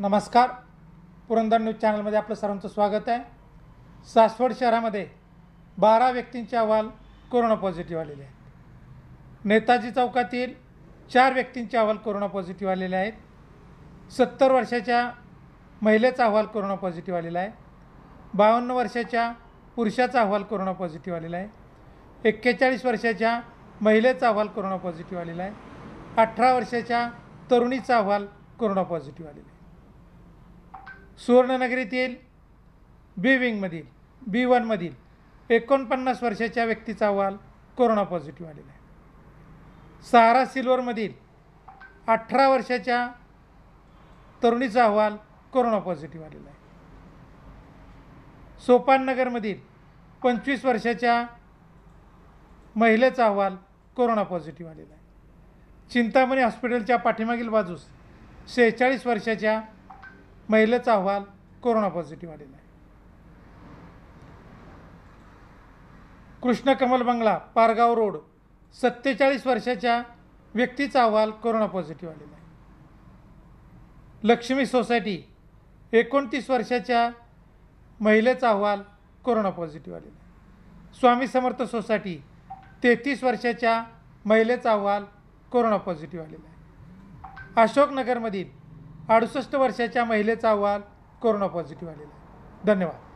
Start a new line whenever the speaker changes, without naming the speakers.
नमस्कार पुरंदर न्यूज चॅनलमध्ये आपलं सर्वांचं स्वागत आहे सासवड शहरामध्ये बारा व्यक्तींचे अहवाल कोरोना पॉझिटिव्ह आलेले आहेत नेताजी चौकातील चार व्यक्तींचे अहवाल कोरोना पॉझिटिव्ह आलेले आहेत सत्तर वर्षाच्या महिलेचा अहवाल कोरोना पॉझिटिव्ह आलेला आहे बावन्न वर्षाच्या पुरुषाचा अहवाल कोरोना पॉझिटिव्ह आलेला आहे एक्केचाळीस वर्षाच्या महिलेचा अहवाल कोरोना पॉझिटिव्ह आलेला आहे अठरा वर्षाच्या तरुणीचा अहवाल कोरोना पॉझिटिव्ह आलेला आहे सुवर्णनगरीतील बी विंगमधील बी वनमधील एकोणपन्नास वर्षाच्या व्यक्तीचा अहवाल कोरोना पॉझिटिव्ह आलेला आहे सहारा सिल्वरमधील अठरा वर्षाच्या तरुणीचा अहवाल कोरोना पॉझिटिव्ह आलेला आहे सोपाननगरमधील पंचवीस वर्षाच्या महिलेचा अहवाल कोरोना पॉझिटिव्ह आलेला आहे चिंतामणी हॉस्पिटलच्या पाठीमागील बाजूस शेहेचाळीस वर्षाच्या महिलेचा अहवाल कोरोना पॉझिटिव्ह आलेला आहे कृष्णकमल बंगला पारगाव रोड सत्तेचाळीस वर्षाच्या व्यक्तीचा अहवाल कोरोना पॉझिटिव्ह आलेला आहे लक्ष्मी सोसायटी एकोणतीस वर्षाच्या महिलेचा अहवाल कोरोना पॉझिटिव्ह आलेला आहे स्वामी समर्थ सोसायटी तेहतीस वर्षाच्या महिलेचा अहवाल कोरोना पॉझिटिव्ह आलेला आहे अशोकनगरमधील अडुसष्ट वर्षाच्या महिलेचा अहवाल कोरोना पॉझिटिव्ह आलेला धन्यवाद